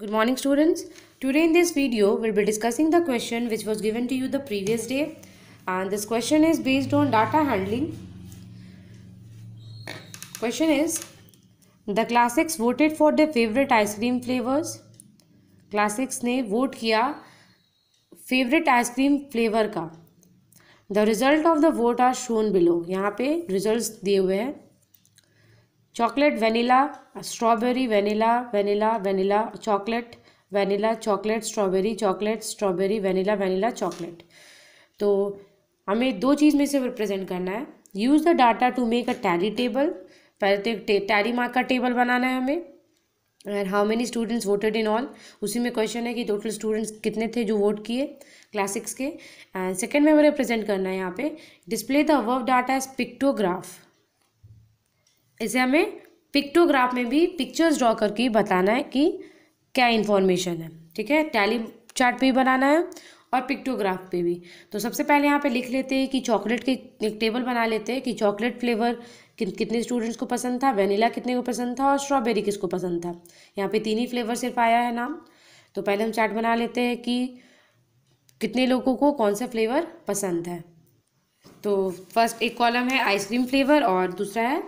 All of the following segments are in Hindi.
Good morning students. Today in this video we will be discussing the question which was given to you the previous day and this question is based on data handling. Question is the classics voted for their favorite ice cream flavors. Classics ने vote किया favorite ice cream flavor का The result of the vote are shown below. यहाँ पे results दिए हुए हैं chocolate vanilla strawberry vanilla vanilla vanilla chocolate vanilla chocolate strawberry chocolate strawberry vanilla vanilla chocolate तो हमें दो चीज़ में से रिप्रेजेंट करना है use the data to make a tally table पहले तो टैली मार्क का टेबल बनाना है हमें and how many students voted in all उसी में क्वेश्चन है कि टोटल स्टूडेंट्स कितने थे जो वोट किए क्लासिक्स के एंड सेकेंड में हमें रिप्रेजेंट करना है यहाँ पे display the verve data as pictograph इसे हमें पिक्टोग्राफ में भी पिक्चर्स ड्रॉ करके बताना है कि क्या इन्फॉर्मेशन है ठीक है टैली चार्ट पे भी बनाना है और पिक्टोग्राफ पे भी तो सबसे पहले यहाँ पे लिख लेते हैं कि चॉकलेट के एक टेबल बना लेते हैं कि चॉकलेट फ्लेवर कि, कितने स्टूडेंट्स को पसंद था वेनिला कितने को पसंद था और स्ट्रॉबेरी किसको पसंद था यहाँ पे तीन ही फ्लेवर सिर्फ आया है नाम तो पहले हम चार्ट बना लेते हैं कि कितने लोगों को कौन सा फ्लेवर पसंद है तो फर्स्ट एक कॉलम है आइसक्रीम फ्लेवर और दूसरा है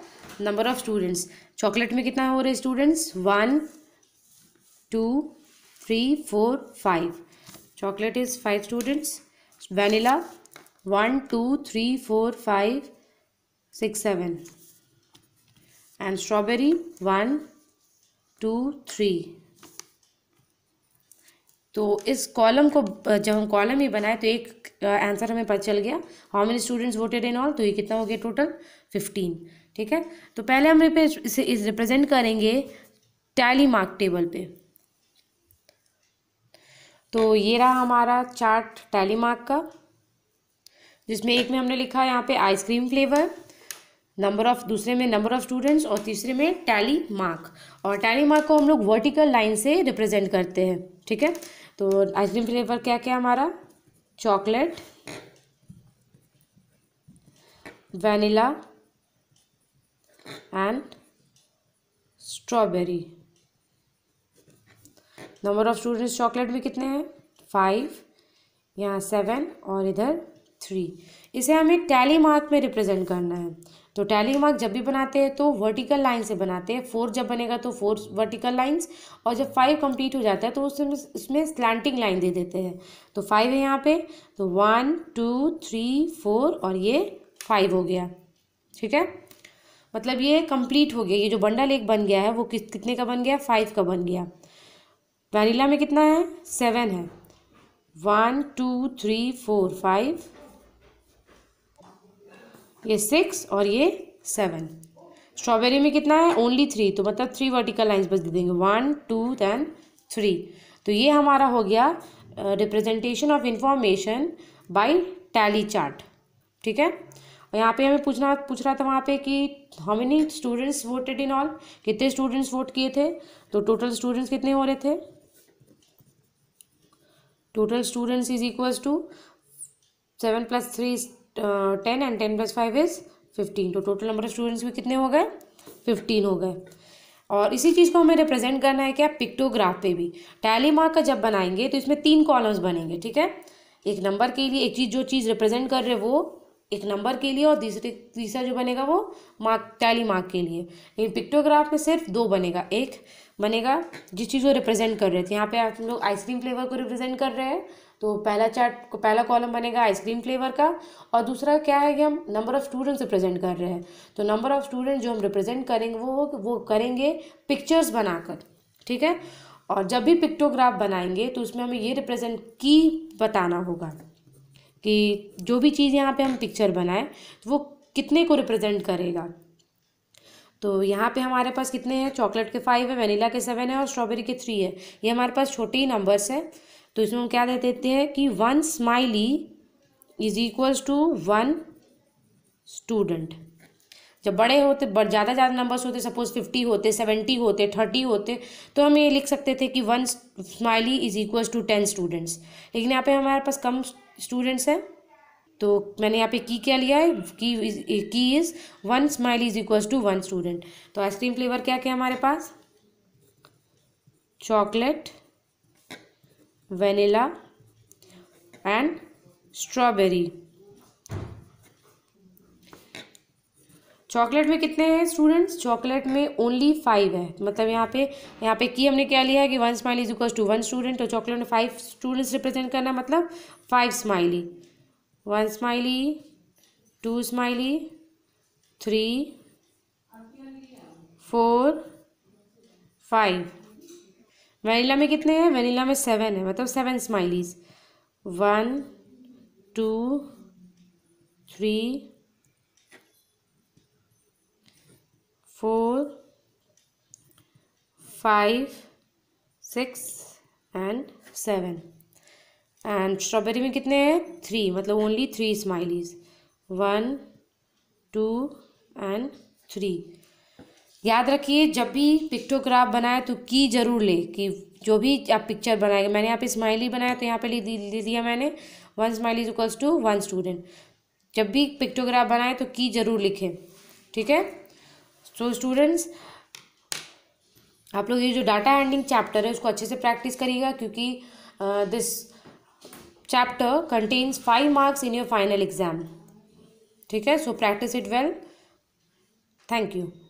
नंबर ऑफ स्टूडेंट्स चॉकलेट में कितना हो रहे students one two three four five chocolate is five students vanilla one two three four five six seven and strawberry one two three तो इस कॉलम को जब हम कॉलम ही बनाए तो एक आंसर हमें पता चल गया how many students voted in all तो ये कितना हो गया टोटल फिफ्टीन ठीक है तो पहले हम इसे रिप्रेजेंट करेंगे टैली मार्क टेबल पे तो ये रहा हमारा चार्ट टैली मार्क का जिसमें एक में हमने लिखा यहाँ पे आइसक्रीम फ्लेवर नंबर ऑफ दूसरे में नंबर ऑफ स्टूडेंट्स और तीसरे में टैली मार्क और टैली मार्क को हम लोग वर्टिकल लाइन से रिप्रेजेंट करते हैं ठीक है तो आइसक्रीम फ्लेवर क्या क्या हमारा chocolate vanilla and strawberry number of students chocolate में कितने हैं फाइव यहाँ सेवन और इधर थ्री इसे हमें टैली मार्क में रिप्रेजेंट करना है तो टैली मार्क जब भी बनाते हैं तो वर्टिकल लाइन से बनाते हैं फोर जब बनेगा तो फोर वर्टिकल लाइन्स और जब फाइव कंप्लीट हो जाता है तो उसमें उसमें स्लैंटिंग लाइन दे देते हैं तो फाइव है यहाँ पे तो वन टू थ्री फोर और ये फाइव हो गया ठीक है मतलब ये कंप्लीट हो गया ये जो बंडल एक बन गया है वो किस कितने का बन गया फाइव का बन गया वैनिला में कितना है सेवन है one two three four five ये सिक्स और ये सेवन स्ट्रॉबेरी में कितना है ओनली थ्री तो मतलब थ्री वर्टिकल लाइन्स बस दे देंगे वन टू दैन थ्री तो ये हमारा हो गया representation of information by tally chart ठीक है और यहाँ पे हमें पूछना पूछ रहा था वहाँ पे कि how many students voted in all कितने स्टूडेंट्स वोट किए थे तो टोटल स्टूडेंट्स कितने हो रहे थे total students is equals to seven plus three ten and ten plus five is fifteen तो टोटल नंबर ऑफ स्टूडेंट्स भी कितने हो गए फिफ्टीन हो गए और इसी चीज़ को हमें रिप्रेजेंट करना है क्या पिक्टोग्राफ पे भी टैली मार्क का जब बनाएंगे तो इसमें तीन कॉलम्स बनेंगे ठीक है एक नंबर के लिए एक चीज़ जो चीज़ रिप्रेजेंट कर रहे वो एक नंबर के लिए और दूसरे तीसरा जो बनेगा वो मार्क टैली मार्क के लिए लेकिन पिक्टोग्राफ में सिर्फ दो बनेगा एक बनेगा जिस चीज़ को रिप्रेजेंट कर रहे थे यहाँ पे आप लोग आइसक्रीम फ्लेवर को रिप्रेजेंट कर रहे हैं तो पहला चार्ट पहला कॉलम बनेगा आइसक्रीम फ्लेवर का और दूसरा क्या है कि हम नंबर ऑफ़ स्टूडेंट्स रिप्रेजेंट कर रहे हैं तो नंबर ऑफ़ स्टूडेंट जो हम रिप्रेजेंट करेंगे वो वो करेंगे पिक्चर्स बनाकर ठीक है और जब भी पिक्टोग्राफ बनाएंगे तो उसमें हमें ये रिप्रेजेंट की बताना होगा कि जो भी चीज़ यहाँ पे हम पिक्चर बनाएं तो वो कितने को रिप्रेजेंट करेगा तो यहाँ पे हमारे पास कितने हैं चॉकलेट के फाइव है वनीला के सेवन है और स्ट्रॉबेरी के थ्री है ये हमारे पास छोटे ही नंबर्स हैं तो इसमें हम क्या दे देते हैं कि one smiley is equals to one student जब बड़े होते ज़्यादा ज़्यादा नंबर्स होते सपोज फिफ्टी होते सेवेंटी होते थर्टी होते तो हम ये लिख सकते थे कि one smiley is equals to ten students लेकिन यहाँ पे हमारे पास कम स्टूडेंट्स हैं तो मैंने यहाँ पे की क्या लिया है की key is one smile is equal to one student तो आइसक्रीम फ्लेवर क्या क्या हमारे पास chocolate vanilla and strawberry chocolate में कितने हैं स्टूडेंट्स चॉकलेट में ओनली फाइव है मतलब यहाँ पे यहाँ पे की हमने क्या लिया है कि one smiley is equal to one student और चॉकलेट में फाइव स्टूडेंट्स रिप्रेजेंट करना मतलब five smiley one smiley two smiley three four five vanilla में कितने हैं वनीला में सेवन है मतलब seven smileys one two three five six and seven and strawberry में कितने हैं थ्री मतलब only three smileys one two and three याद रखिए जब भी पिक्टोग्राफ बनाए तो की ज़रूर ले कि जो भी आप पिक्चर बनाएंगे मैंने यहाँ पे स्माइली बनाया तो यहाँ पे ले दिया मैंने one smiley equals to one student जब भी पिक्टोग्राफ बनाए तो की ज़रूर लिखें ठीक है सो स्टूडेंट्स आप लोग ये जो डाटा हैंडलिंग चैप्टर है उसको अच्छे से प्रैक्टिस करिएगा क्योंकि this chapter contains five marks in your final exam ठीक है so practice it well thank you